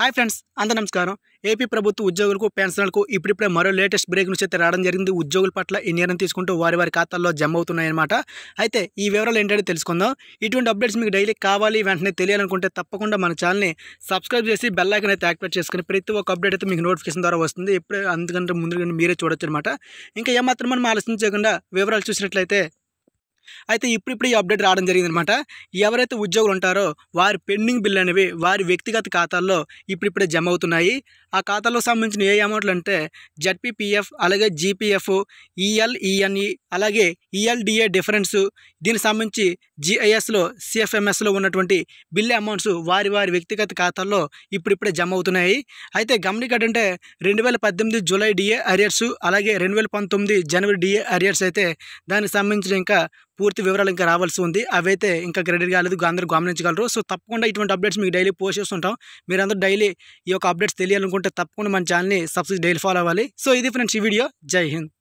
hi friends అందరూ నమస్కారం AP ప్రభుత్వ ఉద్యోగులకు పెన్షనర్లకు ఇప్పుడిప్పుడే మరో లేటెస్ట్ బ్రేక్ నుంచి అయితే రావడం జరిగింది ఉద్యోగుల పట్ల ఈ నిర్ణయం తీసుకుంటూ వారి వారి ఖాతాల్లో జమ అవుతున్నాయన్నమాట అయితే ఈ వివరాలు ఏంటంటే తెలుసుకుందాం ఇటువంటి అప్డేట్స్ మీకు డైలీ కావాలి వెంటనే తెలియాలనుకుంటే తప్పకుండా మన ఛానల్ని సబ్స్క్రైబ్ చేసి బెల్ ఐకన్ అయితే యాక్టివేట్ చేసుకుని ప్రతి ఒక్క అప్డేట్ అయితే మీకు నోటిఫికేషన్ ద్వారా వస్తుంది ఎప్పుడే అందుకంటే ముందుగానే మీరే చూడొచ్చు అనమాట ఇంకా ఏమాత్రం మనం ఆలోచించకుండా వివరాలు చూసినట్లయితే అయితే ఇప్పుడిప్పుడు ఈ అప్డేట్ రావడం జరిగిందనమాట ఎవరైతే ఉద్యోగులు ఉంటారో వారి పెండింగ్ బిల్లు అనేవి వారి వ్యక్తిగత ఖాతాల్లో ఇప్పుడిప్పుడే జమ అవుతున్నాయి ఆ ఖాతాలో సంబంధించిన ఏ అమౌంట్లు అంటే జడ్పీపీఎఫ్ అలాగే జీపీఎఫ్ ఈఎల్ఈఎన్ఈ అలాగే ఈఎల్డిఏ డిఫరెన్స్ దీనికి సంబంధించి జిఐఎస్లో సిఎఫ్ఎంఎస్లో ఉన్నటువంటి బిల్ అమౌంట్స్ వారి వారి వ్యక్తిగత ఖాతాల్లో ఇప్పుడిప్పుడే జమ అవుతున్నాయి అయితే గమనికటంటే రెండు వేల పద్దెనిమిది జూలై డిఏ అరియర్స్ అలాగే రెండు వేల పంతొమ్మిది జనవరి డిఏ అరియర్స్ అయితే దానికి సంబంధించిన ఇంకా పూర్తి వివరాలు ఇంకా రావాల్సి ఉంది అవైతే ఇంకా క్రెడిట్ కాలేదు అందరూ గమనించగలరు సో తప్పకుండా ఇటువంటి అప్డేట్స్ మీకు డైలీ పోస్ట్ చేస్తుంటాం మీరందరూ డైలీ ఈ యొక్క అప్డేట్స్ తెలియాలనుకుంటే తప్పకుండా మన ఛానల్ని సబ్స్క్రైబ్ డైలీ ఫాలో అవ్వాలి సో ఇది ఫ్రెండ్స్ ఈ వీడియో జై హింద్